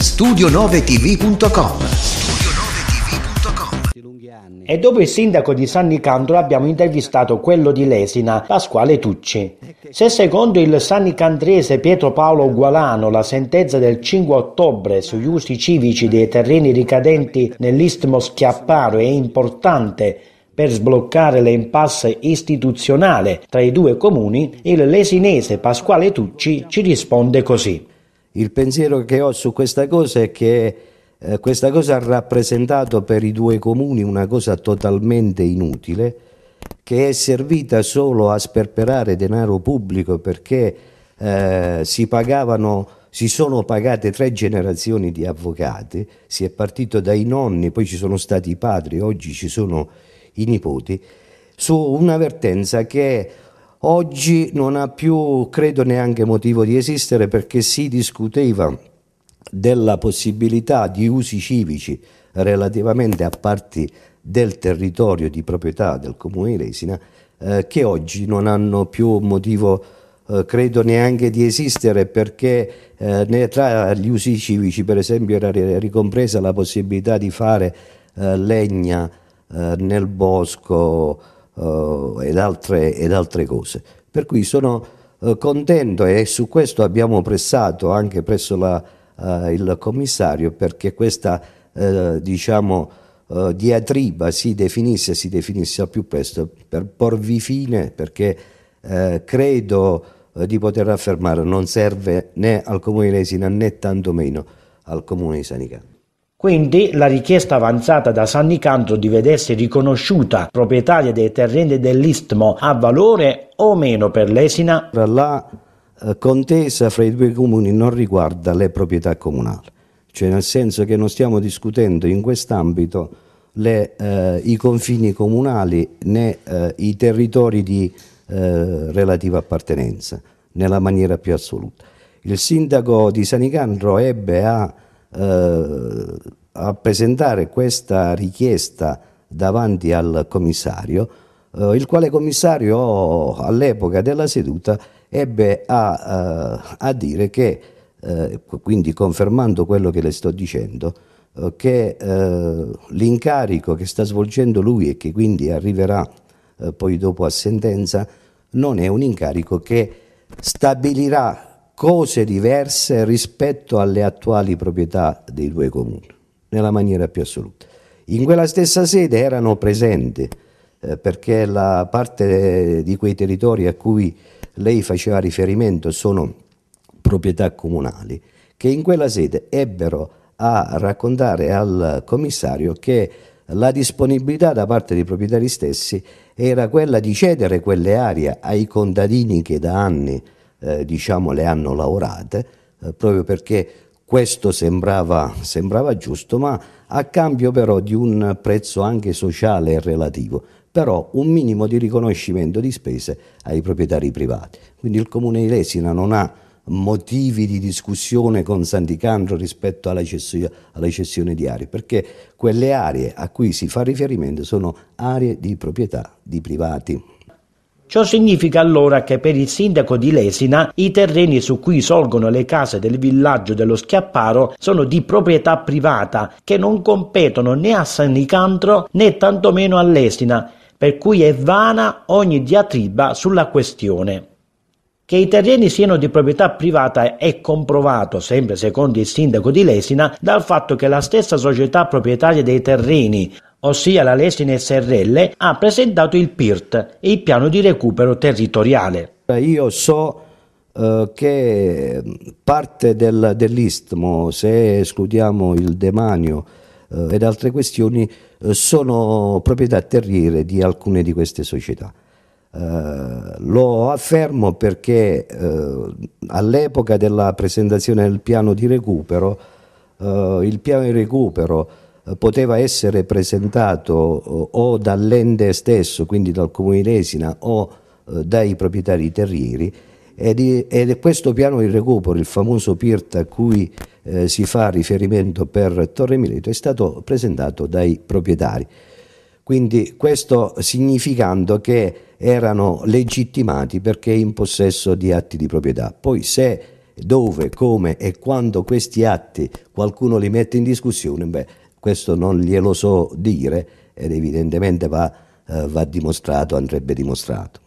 studio9tv.com. E dopo il sindaco di San Nicandro abbiamo intervistato quello di Lesina, Pasquale Tucci. Se secondo il sannicandrese Pietro Paolo Ugualano la sentenza del 5 ottobre sugli usi civici dei terreni ricadenti nell'istmo Schiapparo è importante per sbloccare l'impasse istituzionale tra i due comuni, il lesinese Pasquale Tucci ci risponde così. Il pensiero che ho su questa cosa è che eh, questa cosa ha rappresentato per i due comuni una cosa totalmente inutile che è servita solo a sperperare denaro pubblico perché eh, si pagavano si sono pagate tre generazioni di avvocati, si è partito dai nonni, poi ci sono stati i padri, oggi ci sono i nipoti, su una vertenza che oggi non ha più, credo, neanche motivo di esistere perché si discuteva della possibilità di usi civici relativamente a parti del territorio di proprietà del comune di Resina eh, che oggi non hanno più motivo eh, credo neanche di esistere perché eh, tra gli usi civici per esempio era ricompresa la possibilità di fare eh, legna eh, nel bosco uh, ed, altre, ed, altre, cose. Per cui sono uh, contento e su questo abbiamo pressato anche presso la, eh, il commissario perché questa diciamo, diatriba si definisse, si definisse al più presto per porvi fine perché credo di poter affermare non serve né al comune di lesina né tantomeno al comune di Sanicano. Quindi la richiesta avanzata da San Sannicandro di vedersi riconosciuta proprietaria dei terreni dell'Istmo ha valore o meno per l'Esina? La eh, contesa fra i due comuni non riguarda le proprietà comunali, cioè nel senso che non stiamo discutendo in quest'ambito le, eh, i confini comunali né eh, i territori di eh, relativa appartenenza nella maniera più assoluta. Il sindaco di San Sanicandro ebbe a eh, a presentare questa richiesta davanti al commissario, eh, il quale commissario all'epoca della seduta ebbe a, eh, a dire che, eh, quindi confermando quello che le sto dicendo, eh, che l'incarico che sta svolgendo lui e che quindi arriverà poi dopo a sentenza non è un incarico che stabilirà cose diverse rispetto alle attuali proprietà dei due comuni, nella maniera più assoluta. In quella stessa sede erano presenti, eh, perché la parte di quei territori a cui lei faceva riferimento sono proprietà comunali, che in quella sede ebbero a raccontare al commissario che la disponibilità da parte dei proprietari stessi era quella di cedere quelle aree ai contadini che da anni eh, diciamo, le hanno lavorate, eh, proprio perché questo sembrava, sembrava, giusto, ma a cambio però di un prezzo anche sociale e relativo, però un minimo di riconoscimento di spese ai proprietari privati. Quindi il Comune di Lesina non ha motivi di discussione con Santicandro rispetto alla, cessio, alla cessione di aree, perché quelle aree a cui si fa riferimento sono aree di proprietà di privati. Ciò significa allora che per il sindaco di Lesina i terreni su cui sorgono le case del villaggio dello Schiapparo sono di proprietà privata che non competono né a Sanicantro né tantomeno a Lesina, per cui è vana ogni diatriba sulla questione. Che i terreni siano di proprietà privata è comprovato, sempre secondo il sindaco di Lesina, dal fatto che la stessa società proprietaria dei terreni ossia la Lesine SRL, ha presentato il PIRT, il piano di recupero territoriale. Io so eh, che parte del, dell'istmo, se escludiamo il demanio eh, ed altre questioni, eh, sono proprietà terriere di alcune di queste società. Eh, lo affermo perché eh, all'epoca della presentazione del piano di recupero, eh, il piano di recupero eh, poteva essere presentato eh, o dall'ente stesso, quindi dal comune di Lesina o eh, dai proprietari terrieri e questo piano di recupero, il famoso PIRT a cui eh, si fa riferimento per Torre Mileto, è stato presentato dai proprietari. Quindi questo significando che erano legittimati perché in possesso di atti di proprietà. Poi se, dove, come e quando questi atti qualcuno li mette in discussione, beh, questo non glielo so dire ed evidentemente va, eh, va dimostrato, andrebbe dimostrato.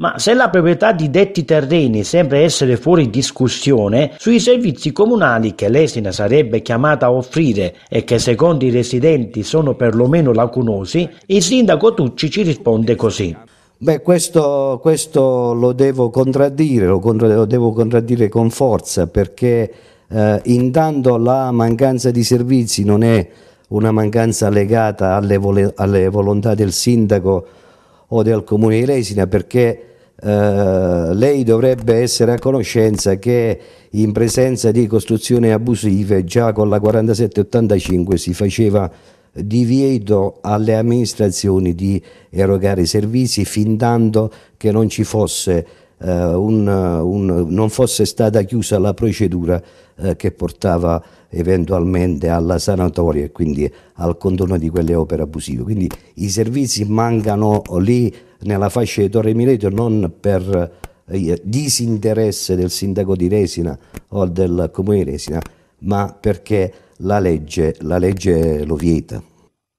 Ma se la proprietà di detti terreni sembra essere fuori discussione, sui servizi comunali che l'Esina sarebbe chiamata a offrire e che secondo i residenti sono perlomeno lacunosi, il sindaco Tucci ci risponde così. Beh, questo, questo lo devo contraddire, lo, contra- lo devo contraddire con forza perché eh, intanto la mancanza di servizi non è una mancanza legata alle, vol alle volontà del sindaco o del comune di Lesina perché eh, lei dovrebbe essere a conoscenza che in presenza di costruzioni abusive già con la 4785 si faceva divieto alle amministrazioni di erogare servizi fin tanto che non ci fosse eh, un, un, non fosse stata chiusa la procedura eh, che portava eventualmente alla sanatoria e quindi al condono di quelle opere abusive. Quindi i servizi mancano lì nella fascia di Torre Mileto non per eh, disinteresse del sindaco di Resina o del comune di Resina, ma perché la legge, la legge lo vieta.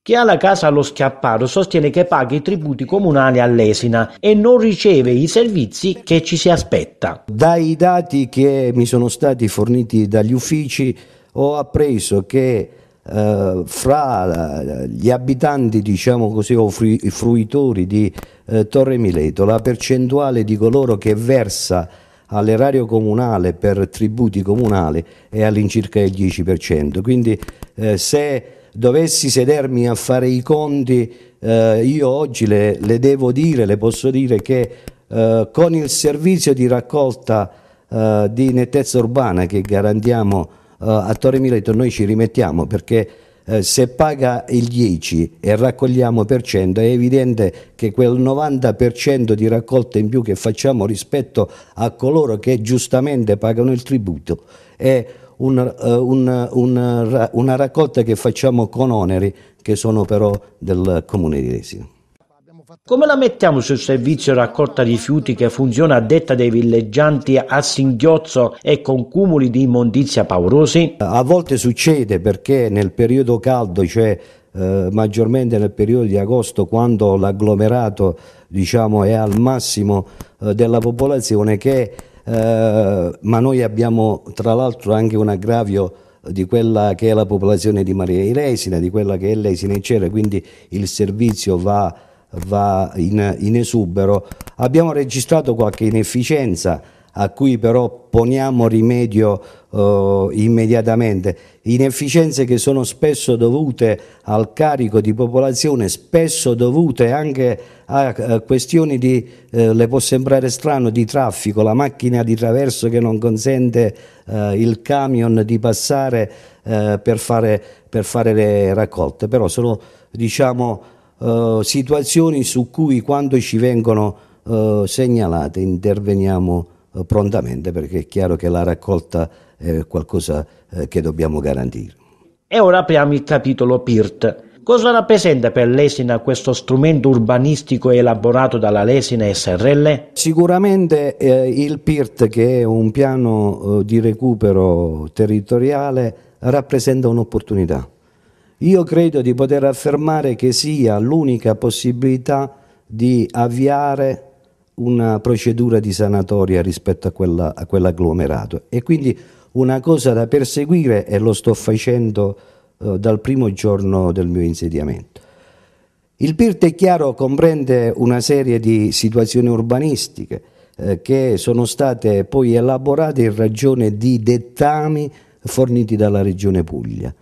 Chi ha la casa allo schiappato sostiene che paga i tributi comunali all'Esina e non riceve i servizi che ci si aspetta. Dai dati che mi sono stati forniti dagli uffici ho appreso che eh, fra eh, gli abitanti, diciamo così, o fruitori di eh, Torre Mileto, la percentuale di coloro che versa all'erario comunale per tributi comunali è all'incirca il 10%. Quindi eh, se dovessi sedermi a fare i conti, eh, io oggi le, le, devo dire, le posso dire che eh, con il servizio di raccolta eh, di nettezza urbana che garantiamo eh, a Torre Mileto noi ci rimettiamo perché eh, se paga il 10 e raccogliamo per 100 è evidente che quel 90% di raccolta in più che facciamo rispetto a coloro che giustamente pagano il tributo è eh, un, un, un, una raccolta che facciamo con oneri che sono però del comune di Resina. Come la mettiamo sul servizio raccolta rifiuti che funziona a detta dei villeggianti a singhiozzo e con cumuli di immondizia paurosi? A volte succede perché nel periodo caldo, cioè eh, maggiormente nel periodo di agosto, quando l'agglomerato diciamo, è al massimo eh, della popolazione, che eh, ma noi abbiamo tra l'altro anche un aggravio di quella che è la popolazione di Maria Ilesina, di quella che è l'Esina in Cera, quindi il servizio va, va in, in esubero. Abbiamo registrato qualche inefficienza, a cui però poniamo rimedio eh, immediatamente, inefficienze che sono spesso dovute al carico di popolazione, spesso dovute anche a, a questioni di, eh, le può sembrare strano, di traffico, la macchina di traverso che non consente eh, il camion di passare eh, per fare, per, fare, le raccolte, però sono diciamo, eh, situazioni su cui quando ci vengono eh, segnalate interveniamo eh, prontamente perché è chiaro che la raccolta è qualcosa eh, che dobbiamo garantire. E ora apriamo il capitolo PIRT. Cosa rappresenta per l'Esina questo strumento urbanistico elaborato dalla Lesina SRL? Sicuramente eh, il PIRT, che è un piano eh, di recupero territoriale, rappresenta un'opportunità. Io credo di poter affermare che sia l'unica possibilità di avviare una procedura di sanatoria rispetto a, quella, a quell'agglomerato e quindi una cosa da perseguire e lo sto facendo eh, dal primo giorno del mio insediamento. Il PIRT è chiaro comprende una serie di situazioni urbanistiche eh, che sono state poi elaborate in ragione di dettami forniti dalla Regione Puglia.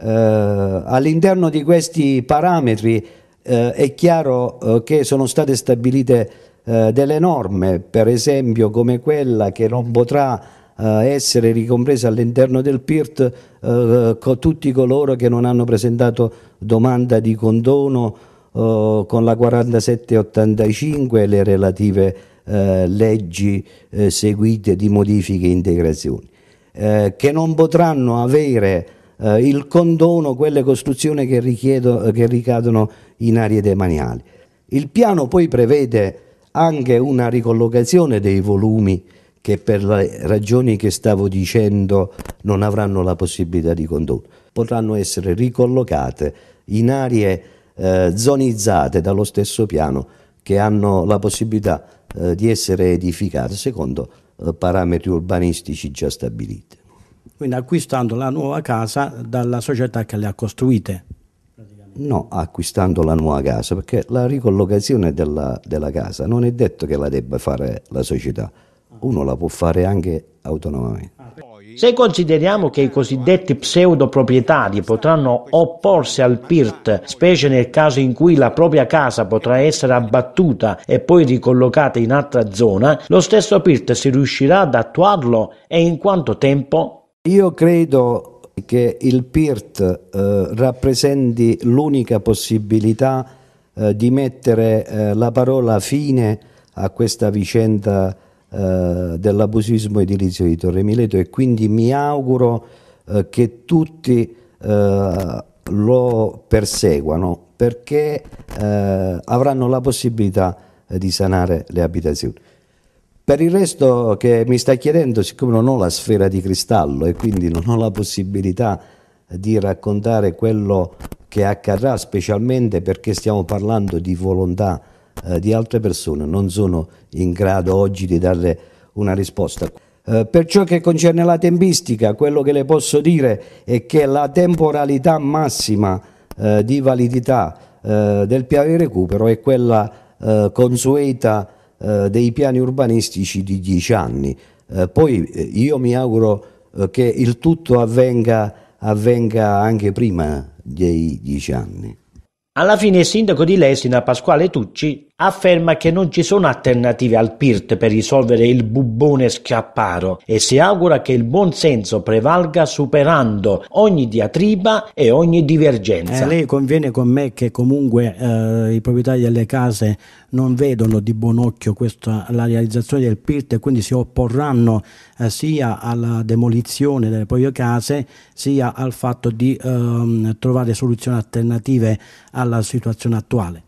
Eh, all'interno di questi parametri eh, è chiaro eh, che sono state stabilite eh, delle norme, per esempio come quella che non potrà eh, essere ricompresa all'interno del PIRT eh, con tutti coloro che non hanno presentato domanda di condono eh, con la 4785 e le relative eh, leggi eh, seguite di modifiche e integrazioni, che non potranno avere il condono quelle costruzioni che, che ricadono in aree demaniali. Il piano poi prevede anche una ricollocazione dei volumi che per le ragioni che stavo dicendo non avranno la possibilità di condurre. Potranno essere ricollocate in aree eh, zonizzate dallo stesso piano che hanno la possibilità eh, di essere edificate secondo eh, parametri urbanistici già stabiliti. Quindi acquistando la nuova casa dalla società che le ha costruite. No, acquistando la nuova casa, perché la ricollocazione della, della casa non è detto che la debba fare la società, uno la può fare anche autonomamente. Ah, Se consideriamo che i cosiddetti pseudoproprietari potranno opporsi al PIRT, specie nel caso in cui la propria casa potrà essere abbattuta e poi ricollocata in altra zona, lo stesso PIRT si riuscirà ad attuarlo e in quanto tempo? Io credo che il PIRT eh, rappresenti l'unica possibilità eh, di mettere eh, la parola fine a questa vicenda eh, dell'abusismo edilizio di Torre Mileto e quindi mi auguro eh, che tutti eh, lo perseguano perché avranno la possibilità di sanare le abitazioni. Per il resto che mi stai chiedendo, siccome non ho la sfera di cristallo e quindi non ho la possibilità di raccontare quello che accadrà, specialmente perché stiamo parlando di volontà eh, di altre persone, non sono in grado oggi di dare una risposta. Eh, per ciò che concerne la tempistica, quello che le posso dire è che la temporalità massima eh, di validità eh, del piano di recupero è quella eh, consueta eh, dei piani urbanistici di dieci anni. Eh, poi eh, io mi auguro eh, che il tutto avvenga, avvenga anche prima dei dieci anni. Alla fine il sindaco di Lesina, Pasquale Tucci, afferma che non ci sono alternative al PIRT per risolvere il bubbone schiapparo e si augura che il buon senso prevalga superando ogni diatriba e ogni divergenza. Eh, lei conviene con me che comunque eh, i proprietari delle case non vedono di buon occhio questa, la realizzazione del PIRT e quindi si opporranno eh, sia alla demolizione delle proprie case sia al fatto di ehm, trovare soluzioni alternative alla situazione attuale.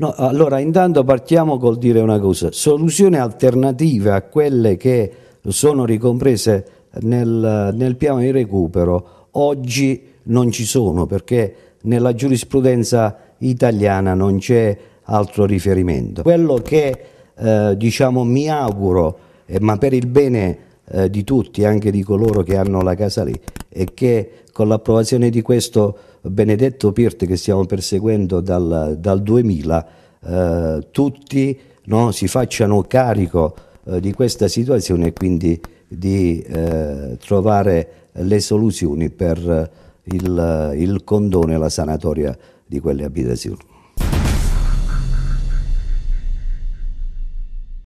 No, allora intanto partiamo col dire una cosa, soluzioni alternative a quelle che sono ricomprese nel, nel piano di recupero oggi non ci sono perché nella giurisprudenza italiana non c'è altro riferimento. Quello che eh, diciamo mi auguro, eh, ma per il bene eh, di tutti, anche di coloro che hanno la casa lì, è che con l'approvazione di questo Benedetto Pirte che stiamo perseguendo dal, dal 2000, eh, tutti no, si facciano carico eh, di questa situazione e quindi di eh, trovare le soluzioni per eh, il, il condono e la sanatoria di quelle abitazioni.